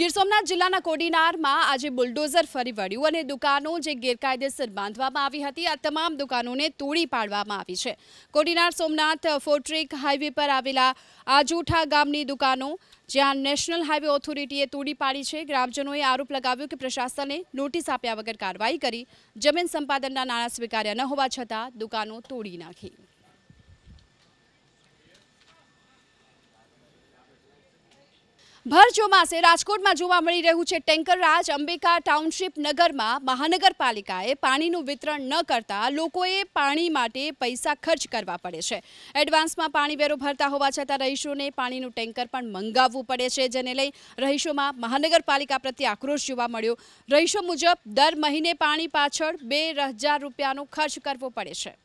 ગીર સોમનાથ જિલ્લાના કોડીનારમાં આજે બુલડોઝર ફરી વળ્યું અને દુકાનો જે ગેરકાયદેસર બાંધવામાં આવી હતી આ તમામ દુકાનોને તોડી પાડવામાં આવી છે કોડીનાર સોમનાથ ફોર્ટ્રિક હાઈવે પર આવેલા આજુઠા ગામની દુકાનો જ્યાં નેશનલ હાઈવે ઓથોરિટીએ તોડી પાડી છે ગ્રામજનોએ આરોપ લગાવ્યો કે પ્રશાસને નોટિસ આપ્યા વગર કાર્યવાહી કરી જમીન સંપાદનના નાણાં સ્વીકાર્યા ન હોવા છતાં દુકાનો તોડી નાખી ભર ચોમાસે રાજકોટમાં જોવા મળી રહ્યું છે ટેન્કર રાજ અંબિકા ટાઉનશીપ નગરમાં મહાનગરપાલિકાએ પાણીનું વિતરણ ન કરતા લોકોએ પાણી માટે પૈસા ખર્ચ કરવા પડે છે એડવાન્સમાં પાણી વેરો ભરતા હોવા છતાં રહીશોને પાણીનું ટેન્કર પણ મંગાવવું પડે છે જેને લઈ રહીશોમાં મહાનગરપાલિકા પ્રત્યે આક્રોશ જોવા મળ્યો રહીશો મુજબ દર મહિને પાણી પાછળ બે રૂપિયાનો ખર્ચ કરવો પડે છે